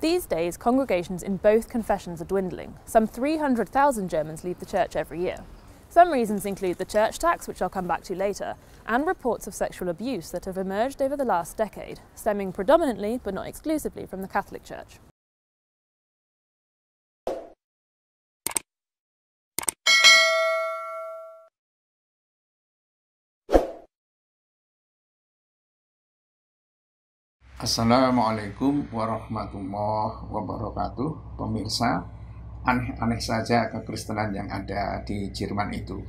These days, congregations in both confessions are dwindling. Some 300,000 Germans leave the church every year. Some reasons include the church tax, which I'll come back to later, and reports of sexual abuse that have emerged over the last decade, stemming predominantly, but not exclusively, from the Catholic Church. Assalamualaikum warahmatullahi wabarakatuh Pemirsa, aneh-aneh saja kekristenan yang ada di Jerman itu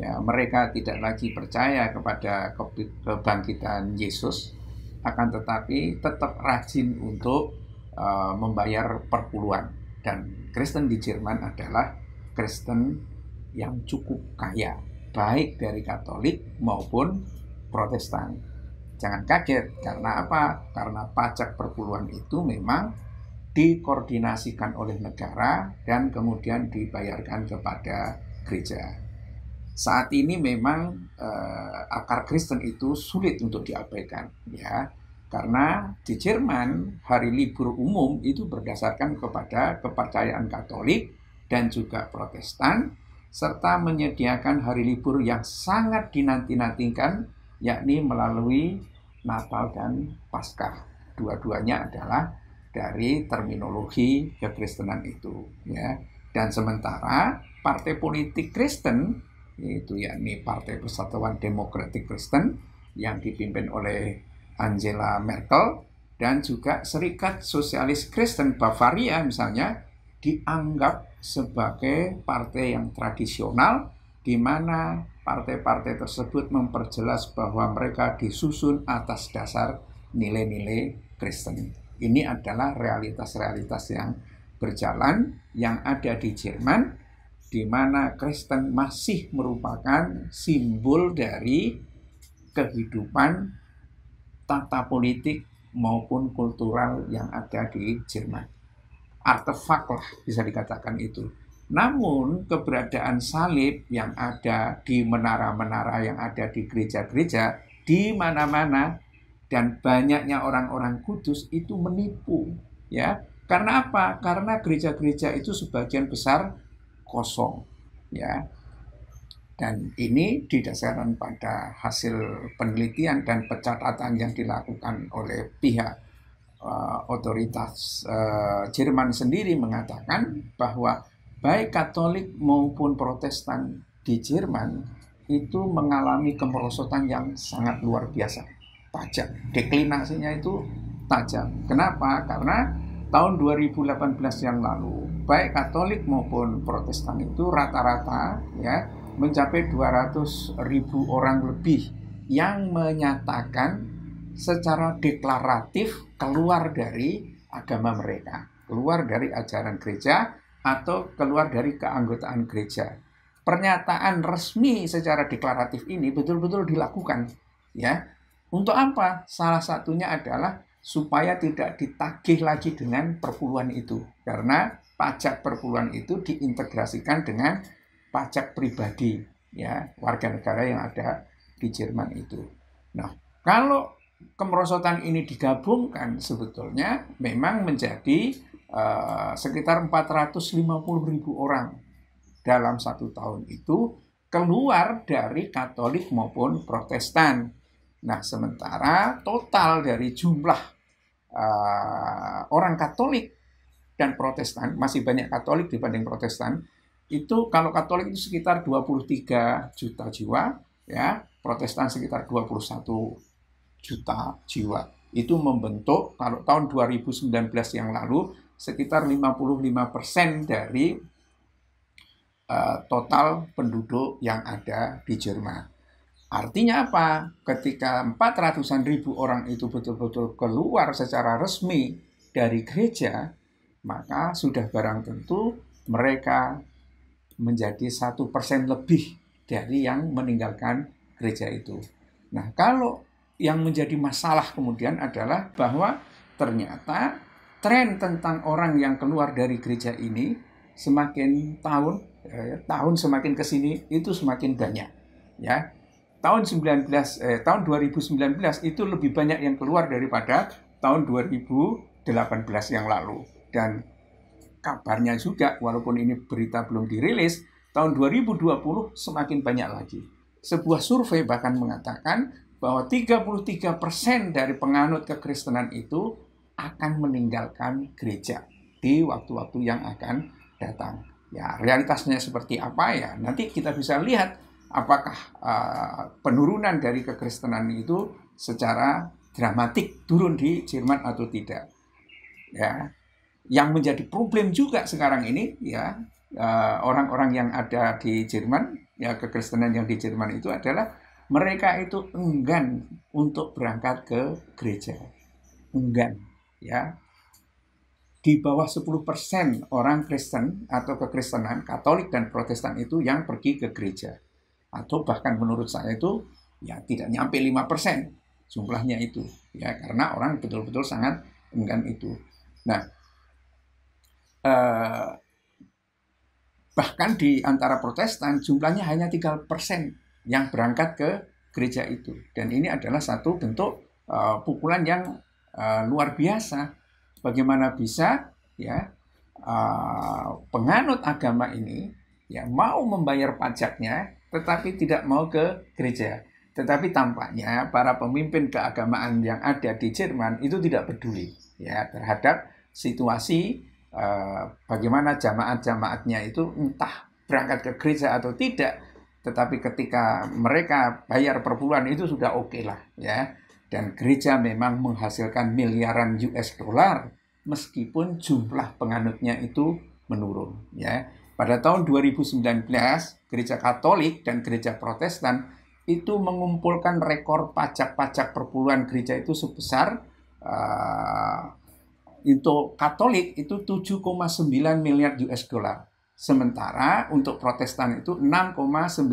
ya, Mereka tidak lagi percaya kepada kebangkitan Yesus Akan tetapi tetap rajin untuk uh, membayar perpuluhan Dan Kristen di Jerman adalah Kristen yang cukup kaya Baik dari Katolik maupun Protestan jangan kaget karena apa? Karena pajak perpuluhan itu memang dikoordinasikan oleh negara dan kemudian dibayarkan kepada gereja. Saat ini memang eh, akar Kristen itu sulit untuk diabaikan ya. Karena di Jerman hari libur umum itu berdasarkan kepada kepercayaan Katolik dan juga Protestan serta menyediakan hari libur yang sangat dinanti-nantikan yakni melalui Natal dan Paskah. Dua-duanya adalah dari terminologi kekristenan itu ya. Dan sementara partai politik Kristen yaitu yakni Partai Persatuan Demokratik Kristen yang dipimpin oleh Angela Merkel dan juga Serikat Sosialis Kristen Bavaria misalnya dianggap sebagai partai yang tradisional di mana partai-partai tersebut memperjelas bahwa mereka disusun atas dasar nilai-nilai Kristen. Ini adalah realitas-realitas yang berjalan yang ada di Jerman, di mana Kristen masih merupakan simbol dari kehidupan tata politik maupun kultural yang ada di Jerman. Artefak lah bisa dikatakan itu namun keberadaan salib yang ada di menara-menara yang ada di gereja-gereja di mana-mana dan banyaknya orang-orang kudus itu menipu ya. Karena apa? Karena gereja-gereja itu sebagian besar kosong ya. Dan ini didasarkan pada hasil penelitian dan pencatatan yang dilakukan oleh pihak uh, otoritas uh, Jerman sendiri mengatakan bahwa baik Katolik maupun Protestan di Jerman itu mengalami kemerosotan yang sangat luar biasa tajam deklinasinya itu tajam kenapa karena tahun 2018 yang lalu baik Katolik maupun Protestan itu rata-rata ya mencapai 200 ribu orang lebih yang menyatakan secara deklaratif keluar dari agama mereka keluar dari ajaran gereja atau keluar dari keanggotaan gereja. Pernyataan resmi secara deklaratif ini betul-betul dilakukan, ya. Untuk apa? Salah satunya adalah supaya tidak ditagih lagi dengan perpuluhan itu. Karena pajak perpuluhan itu diintegrasikan dengan pajak pribadi ya warga negara yang ada di Jerman itu. Nah, kalau kemerosotan ini digabungkan sebetulnya memang menjadi Eh, sekitar 450 ribu orang dalam satu tahun itu keluar dari Katolik maupun Protestan. Nah, sementara total dari jumlah uh, orang Katolik dan Protestan, masih banyak Katolik dibanding Protestan, itu kalau Katolik itu sekitar 23 juta jiwa, ya, Protestan sekitar 21 juta jiwa. Itu membentuk kalau tahun 2019 yang lalu sekitar 55% dari uh, total penduduk yang ada di Jerman. Artinya apa? Ketika 400-an ribu orang itu betul-betul keluar secara resmi dari gereja, maka sudah barang tentu mereka menjadi satu persen lebih dari yang meninggalkan gereja itu. Nah, kalau yang menjadi masalah kemudian adalah bahwa ternyata tren tentang orang yang keluar dari gereja ini semakin tahun eh, tahun semakin ke sini itu semakin banyak ya. Tahun 19 eh, tahun 2019 itu lebih banyak yang keluar daripada tahun 2018 yang lalu dan kabarnya juga walaupun ini berita belum dirilis tahun 2020 semakin banyak lagi. Sebuah survei bahkan mengatakan bahwa 33% dari penganut kekristenan itu akan meninggalkan gereja di waktu-waktu yang akan datang. Ya, realitasnya seperti apa ya? Nanti kita bisa lihat apakah uh, penurunan dari kekristenan itu secara dramatik turun di Jerman atau tidak. Ya. Yang menjadi problem juga sekarang ini ya eh, orang-orang uh, orang -orang yang ada di Jerman, ya kekristenan yang di Jerman itu adalah mereka itu enggan untuk berangkat ke gereja. Enggan ya di bawah 10% orang Kristen atau kekristenan Katolik dan Protestan itu yang pergi ke gereja. Atau bahkan menurut saya itu ya tidak nyampe 5% jumlahnya itu ya karena orang betul-betul sangat enggan itu. Nah, eh, bahkan di antara Protestan jumlahnya hanya persen yang berangkat ke gereja itu. Dan ini adalah satu bentuk eh, pukulan yang Eh, luar biasa. Bagaimana bisa ya uh, penganut agama ini ya mau membayar pajaknya tetapi tidak mau ke gereja. Tetapi tampaknya para pemimpin keagamaan yang ada di Jerman itu tidak peduli ya terhadap situasi uh, bagaimana jamaat-jamaatnya itu entah berangkat ke gereja atau tidak tetapi ketika mereka bayar per itu sudah oke okay lah ya dan gereja memang menghasilkan miliaran US dollar meskipun jumlah penganutnya itu menurun ya. Pada tahun 2019, gereja Katolik dan gereja Protestan itu mengumpulkan rekor pajak-pajak perpuluhan gereja itu sebesar uh, eh, itu Katolik itu 7,9 miliar US dollar. Sementara untuk Protestan itu 6,98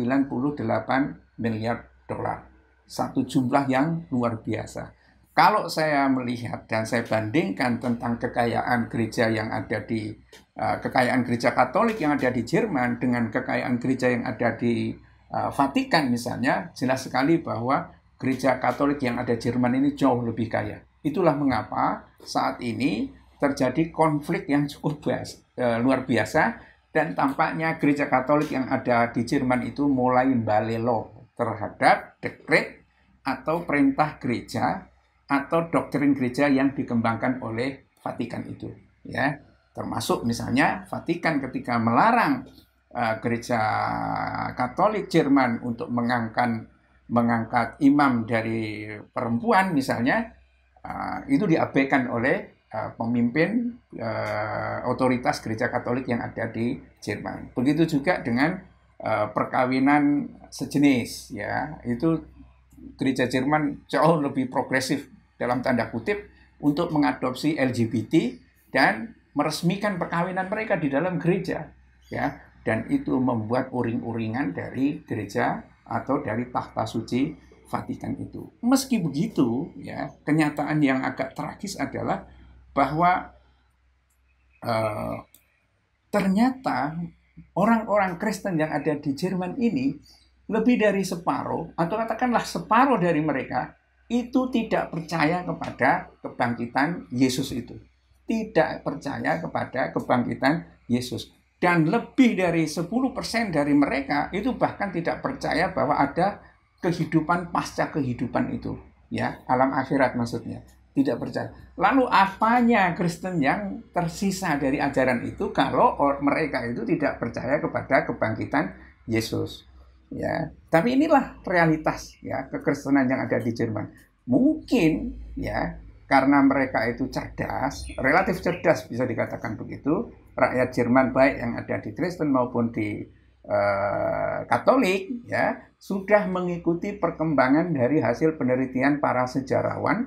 miliar dolar satu jumlah yang luar biasa. Kalau saya melihat dan saya bandingkan tentang kekayaan gereja yang ada di uh, kekayaan gereja Katolik yang ada di Jerman dengan kekayaan gereja yang ada di uh, Vatikan misalnya, jelas sekali bahwa gereja Katolik yang ada di Jerman ini jauh lebih kaya. Itulah mengapa saat ini terjadi konflik yang cukup bias, e, luar biasa dan tampaknya gereja Katolik yang ada di Jerman itu mulai balelo terhadap dekret atau perintah gereja atau doktrin gereja yang dikembangkan oleh Vatikan itu ya termasuk misalnya Vatikan ketika melarang uh, gereja Katolik Jerman untuk mengangkat mengangkat imam dari perempuan misalnya uh, itu diabaikan oleh uh, pemimpin uh, otoritas gereja Katolik yang ada di Jerman begitu juga dengan uh, perkawinan sejenis ya itu gereja Jerman jauh lebih progresif dalam tanda kutip untuk mengadopsi LGBT dan meresmikan perkawinan mereka di dalam gereja ya dan itu membuat uring-uringan dari gereja atau dari tahta suci Vatikan itu. Meski begitu ya kenyataan yang agak tragis adalah bahwa uh, ternyata orang-orang Kristen yang ada di Jerman ini lebih dari separuh atau katakanlah separuh dari mereka itu tidak percaya kepada kebangkitan Yesus itu. Tidak percaya kepada kebangkitan Yesus. Dan lebih dari 10% dari mereka itu bahkan tidak percaya bahwa ada kehidupan pasca kehidupan itu, ya, alam akhirat maksudnya. Tidak percaya. Lalu apanya Kristen yang tersisa dari ajaran itu kalau mereka itu tidak percaya kepada kebangkitan Yesus? ya tapi inilah realitas ya kekristenan yang ada di Jerman mungkin ya karena mereka itu cerdas relatif cerdas bisa dikatakan begitu rakyat Jerman baik yang ada di Kristen maupun di eh, Katolik ya sudah mengikuti perkembangan dari hasil penelitian para sejarawan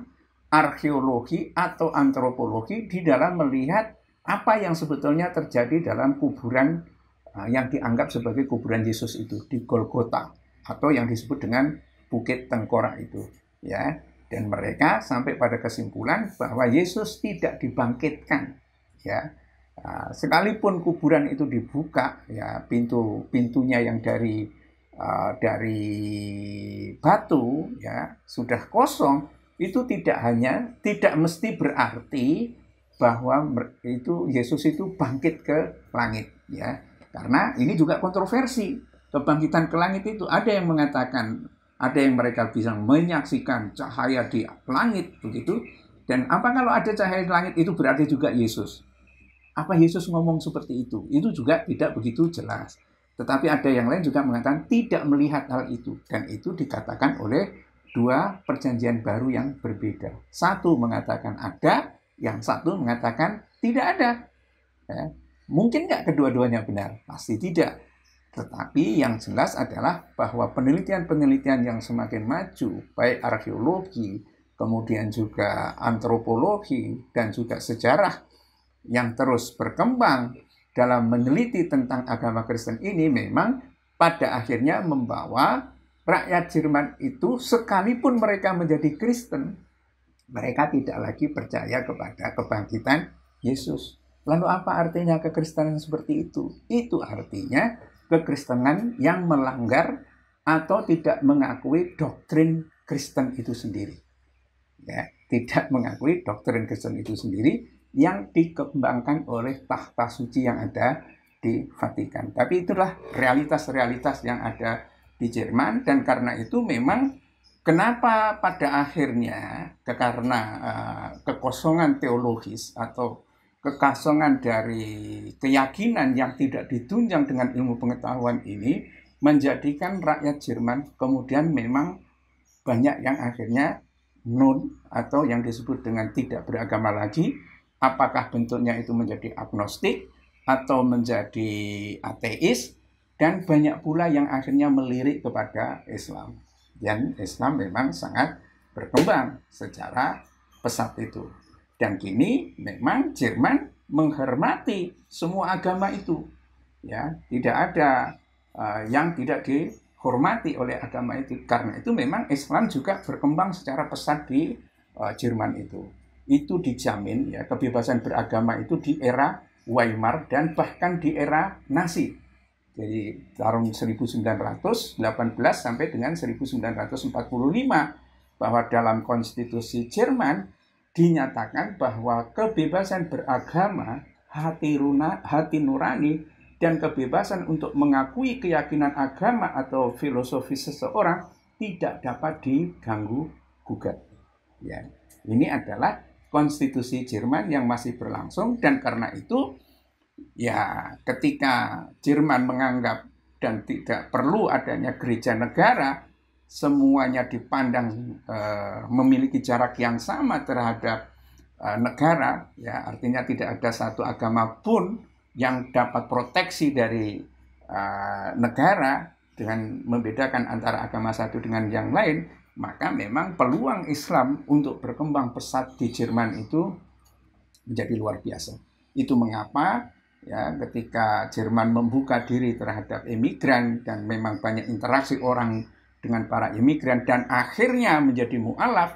arkeologi atau antropologi di dalam melihat apa yang sebetulnya terjadi dalam kuburan Nah, yang dianggap sebagai kuburan Yesus itu di Golgota atau yang disebut dengan Bukit Tengkorak itu ya dan mereka sampai pada kesimpulan bahwa Yesus tidak dibangkitkan ya ah, sekalipun kuburan itu dibuka ya pintu pintunya yang dari uh, dari batu ya sudah kosong itu tidak hanya tidak mesti berarti bahwa itu Yesus itu bangkit ke langit ya karena ini juga kontroversi kebangkitan ke langit itu ada yang mengatakan ada yang mereka bisa menyaksikan cahaya di langit begitu dan apa kalau ada cahaya di langit itu berarti juga Yesus apa Yesus ngomong seperti itu itu juga tidak begitu jelas tetapi ada yang lain juga mengatakan tidak melihat hal itu dan itu dikatakan oleh dua perjanjian baru yang berbeda satu mengatakan ada yang satu mengatakan tidak ada ya. Mungkin nggak kedua-duanya benar? Pasti tidak. Tetapi yang jelas adalah bahwa penelitian-penelitian yang semakin maju, baik arkeologi, kemudian juga antropologi, dan juga sejarah yang terus berkembang dalam meneliti tentang agama Kristen ini memang pada akhirnya membawa rakyat Jerman itu sekalipun mereka menjadi Kristen, mereka tidak lagi percaya kepada kebangkitan Yesus Lalu apa artinya kekristenan seperti itu? Itu artinya kekristenan yang melanggar atau tidak mengakui doktrin Kristen itu sendiri. Ya, tidak mengakui doktrin Kristen itu sendiri yang dikembangkan oleh tahta suci yang ada di Vatikan. Tapi itulah realitas-realitas yang ada di Jerman dan karena itu memang kenapa pada akhirnya karena uh, kekosongan teologis atau kekasongan dari keyakinan yang tidak ditunjang dengan ilmu pengetahuan ini menjadikan rakyat Jerman kemudian memang banyak yang akhirnya non atau yang disebut dengan tidak beragama lagi apakah bentuknya itu menjadi agnostik atau menjadi ateis dan banyak pula yang akhirnya melirik kepada Islam dan Islam memang sangat berkembang secara pesat itu dan kini memang Jerman menghormati semua agama itu. Ya, tidak ada uh, yang tidak dihormati oleh agama itu. Karena itu memang Islam juga berkembang secara pesat di uh, Jerman itu. Itu dijamin ya kebebasan beragama itu di era Weimar dan bahkan di era Nazi. Jadi tahun 1918 sampai dengan 1945 bahwa dalam konstitusi Jerman dinyatakan bahwa kebebasan beragama, hati, runa, hati nurani, dan kebebasan untuk mengakui keyakinan agama atau filosofi seseorang tidak dapat diganggu gugat. Ya. Ini adalah konstitusi Jerman yang masih berlangsung dan karena itu ya ketika Jerman menganggap dan tidak perlu adanya gereja negara semuanya dipandang e, memiliki jarak yang sama terhadap e, negara, ya artinya tidak ada satu agama pun yang dapat proteksi dari e, negara dengan membedakan antara agama satu dengan yang lain, maka memang peluang Islam untuk berkembang pesat di Jerman itu menjadi luar biasa. Itu mengapa ya ketika Jerman membuka diri terhadap emigran dan memang banyak interaksi orang dengan para imigran dan akhirnya menjadi mualaf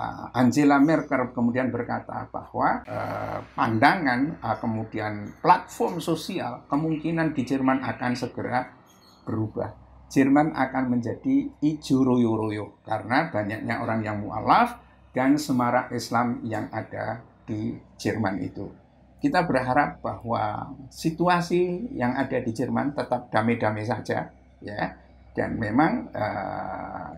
uh, Angela Merkel kemudian berkata bahwa uh, pandangan uh, kemudian platform sosial kemungkinan di Jerman akan segera berubah. Jerman akan menjadi ijo royo karena banyaknya orang yang mualaf dan semarak Islam yang ada di Jerman itu. Kita berharap bahwa situasi yang ada di Jerman tetap damai-damai saja ya dan memang uh,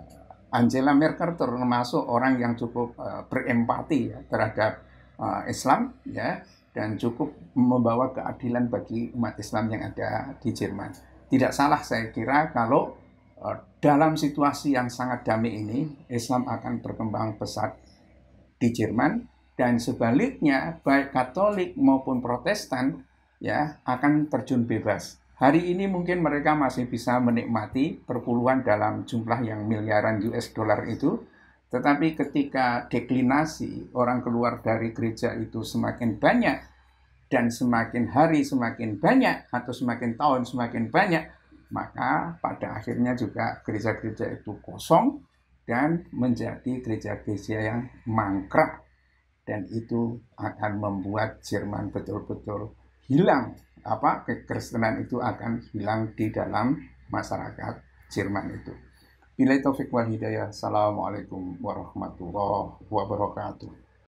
Angela Merkel termasuk orang yang cukup uh, berempati ya, terhadap uh, Islam ya dan cukup membawa keadilan bagi umat Islam yang ada di Jerman. Tidak salah saya kira kalau uh, dalam situasi yang sangat damai ini Islam akan berkembang pesat di Jerman dan sebaliknya baik Katolik maupun Protestan ya akan terjun bebas Hari ini mungkin mereka masih bisa menikmati perpuluhan dalam jumlah yang miliaran US dollar itu, tetapi ketika deklinasi orang keluar dari gereja itu semakin banyak dan semakin hari semakin banyak atau semakin tahun semakin banyak, maka pada akhirnya juga gereja-gereja itu kosong dan menjadi gereja-gereja yang mangkrak dan itu akan membuat Jerman betul-betul hilang apa kekristenan itu akan hilang di dalam masyarakat Jerman itu. Bila taufik wal hidayah. Assalamualaikum warahmatullahi wabarakatuh.